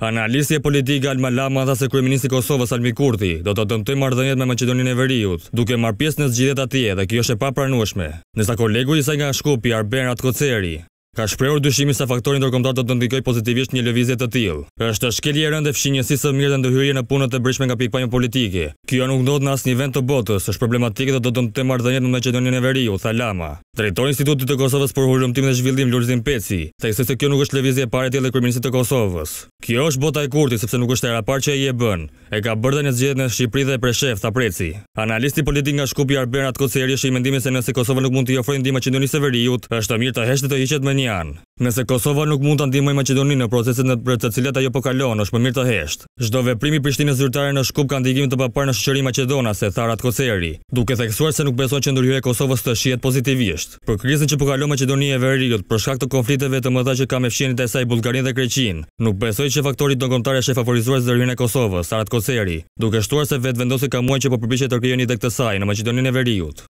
Analistje politika Alma Lama dhe se Kosovës Almi Kurti do të dëmtoj mardhënjet me Macedonin e Veriut, duke marrë pjesë në zgjidhet atje dhe kjo është e papranueshme. Nësa kolegu i saj nga Shkupi, Arben Koceri, ka shprehur dyshimin se faktori ndërkombëtar do të ndikojë pozitivisht një lëvizje të tillë. Është shkelje e rëndë fshinjësisë së mirë të ndërhyrje në punët e brishme nga pikpamja politike. Kjo nuk ndodh në asnjë vend të botës, është problematike dhe do të ndonte marrëdhëniet me Maqedoninë e Veriut, tha Lama. Drejtori i Institutit të Kosovës për Hulumtim dhe Zhvillim Lulzim Peci, theksoi se kjo nuk është lëvizje e parë e tillë e kryeministit të Kosovës. Kjo është bota e kurti sepse nuk është era parë që ai e bën. E ka bërë në zgjedhjen e Shqipërisë dhe preshef tha Preci. Analisti politik nga Shkupi Arberat Kocerri është i mendimit se nëse Kosova nuk mund të ofrojë ndihmë Maqedonisë së Veriut, është mirë të heshtet të hiqet me një Nëse Kosova nuk mund të ndihmojë Maqedoninë në proceset në për të cilat ajo po kalon, është më mirë të heshtë. Çdo veprim i Prishtinës zyrtare në Shkup ka ndikim të papar në shoqërinë maqedonase, tharat Koseri, duke theksuar se nuk beson që ndërhyrja e Kosovës të shihet pozitivisht. Për krizën që po kalon Maqedonia e Veriut, për shkak të konflikteve të mëdha që ka me e saj Bullgarinë dhe Greqinë, nuk besoj që faktorit dogontar është e favorizuar zërin e Kosovës, tharat Koseri, duke shtuar se vetvendosi kamuaj që po përpiqet të krijoni dhe dekt saj në Maqedoninë e Veriut.